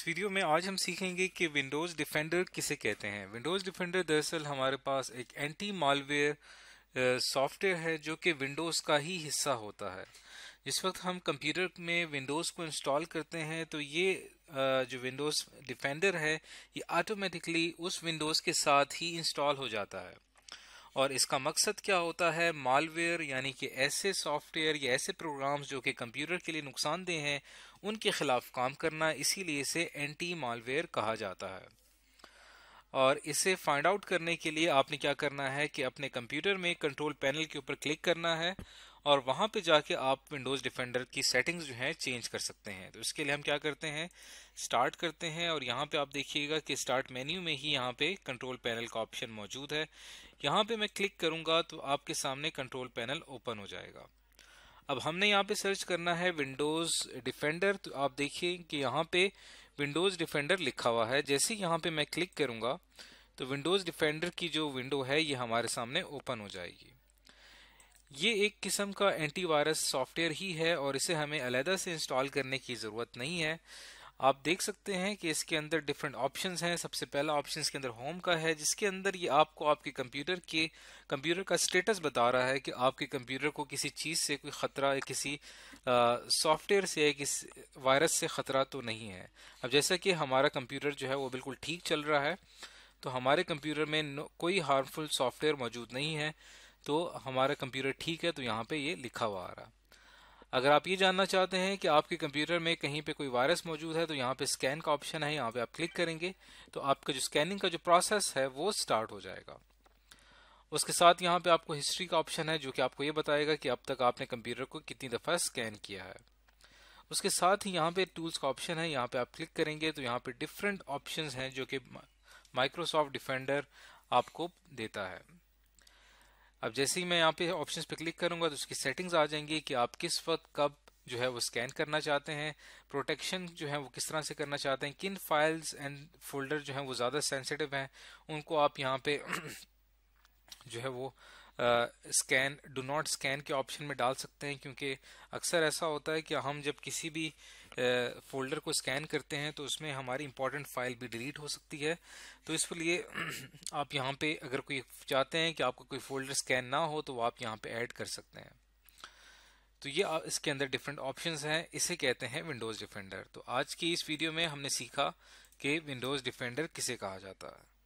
इस वीडियो में आज हम सीखेंगे कि विंडोज़ डिफेंडर किसे कहते हैं विंडोज़ डिफेंडर दरअसल हमारे पास एक एंटी मालवेयर सॉफ्टवेयर है जो कि विंडोज़ का ही हिस्सा होता है जिस वक्त हम कंप्यूटर में विंडोज़ को इंस्टॉल करते हैं तो ये जो विंडोज़ डिफेंडर है ये ऑटोमेटिकली उस विंडोज़ के साथ ही इंस्टॉल हो जाता है और इसका मकसद क्या होता है मालवेयर यानी कि ऐसे सॉफ्टवेयर या ऐसे प्रोग्राम्स जो कि कंप्यूटर के लिए नुकसानदेह हैं उनके ख़िलाफ़ काम करना इसीलिए इसे एंटी मालवेयर कहा जाता है और इसे फाइंड आउट करने के लिए आपने क्या करना है कि अपने कंप्यूटर में कंट्रोल पैनल के ऊपर क्लिक करना है और वहाँ पे जाके आप विंडोज़ डिफेंडर की सेटिंग्स जो हैं चेंज कर सकते हैं तो इसके लिए हम क्या करते हैं स्टार्ट करते हैं और यहाँ पे आप देखिएगा कि स्टार्ट मेन्यू में ही यहाँ पे कंट्रोल पैनल का ऑप्शन मौजूद है यहाँ पे मैं क्लिक करूँगा तो आपके सामने कंट्रोल पैनल ओपन हो जाएगा अब हमने यहाँ पे सर्च करना है विंडोज़ डिफेंडर तो आप देखिए कि यहाँ पे विंडोज़ डिफेंडर लिखा हुआ है जैसे यहाँ पे मैं क्लिक करूँगा तो विंडोज़ डिफेंडर की जो विंडो है ये हमारे सामने ओपन हो जाएगी ये एक किस्म का एंटीवायरस सॉफ्टवेयर ही है और इसे हमें अलहदा से इंस्टॉल करने की ज़रूरत नहीं है आप देख सकते हैं कि इसके अंदर डिफरेंट ऑप्शंस हैं सबसे पहला ऑप्शन के अंदर होम का है जिसके अंदर ये आपको आपके कंप्यूटर के कंप्यूटर का स्टेटस बता रहा है कि आपके कंप्यूटर को किसी चीज़ से कोई ख़तरा किसी सॉफ्टवेयर से या किसी वायरस से ख़तरा तो नहीं है अब जैसा कि हमारा कंप्यूटर जो है वो बिल्कुल ठीक चल रहा है तो हमारे कंप्यूटर में कोई हार्मफुल सॉफ्टवेयर मौजूद नहीं है तो हमारा कंप्यूटर ठीक है तो यहाँ पे ये लिखा हुआ आ रहा अगर आप ये जानना चाहते हैं कि आपके कंप्यूटर में कहीं पे कोई वायरस मौजूद है तो यहाँ पे स्कैन का ऑप्शन है यहाँ पे आप क्लिक करेंगे तो आपका जो स्कैनिंग का जो प्रोसेस है वो स्टार्ट हो जाएगा उसके साथ यहाँ पे आपको हिस्ट्री का ऑप्शन है जो कि आपको ये बताएगा कि अब तक आपने कंप्यूटर को कितनी दफ़ा स्कैन किया है उसके साथ ही यहाँ पे टूल्स का ऑप्शन है यहाँ पे आप क्लिक करेंगे तो यहाँ पे डिफरेंट ऑप्शंस हैं जो कि माइक्रोसॉफ्ट डिफेंडर आपको देता है अब जैसे ही मैं यहाँ पे ऑप्शंस पे क्लिक करूंगा तो उसकी सेटिंग्स आ जाएंगी कि आप किस वक्त कब जो है वो स्कैन करना चाहते हैं प्रोटेक्शन जो है वो किस तरह से करना चाहते हैं किन फाइल्स एंड फोल्डर जो है वो ज़्यादा सेंसिटिव हैं उनको आप यहाँ पे जो है वो स्कैन डू नॉट स्कैन के ऑप्शन में डाल सकते हैं क्योंकि अक्सर ऐसा होता है कि हम जब किसी भी फोल्डर को स्कैन करते हैं तो उसमें हमारी इंपॉर्टेंट फाइल भी डिलीट हो सकती है तो इस लिए आप यहाँ पे अगर कोई चाहते हैं कि आपका कोई फोल्डर स्कैन ना हो तो आप यहाँ पे ऐड कर सकते हैं तो ये इसके अंदर डिफरेंट ऑप्शंस हैं इसे कहते हैं विंडोज़ डिफेंडर तो आज की इस वीडियो में हमने सीखा कि विंडोज़ डिफेंडर किसे कहा जाता है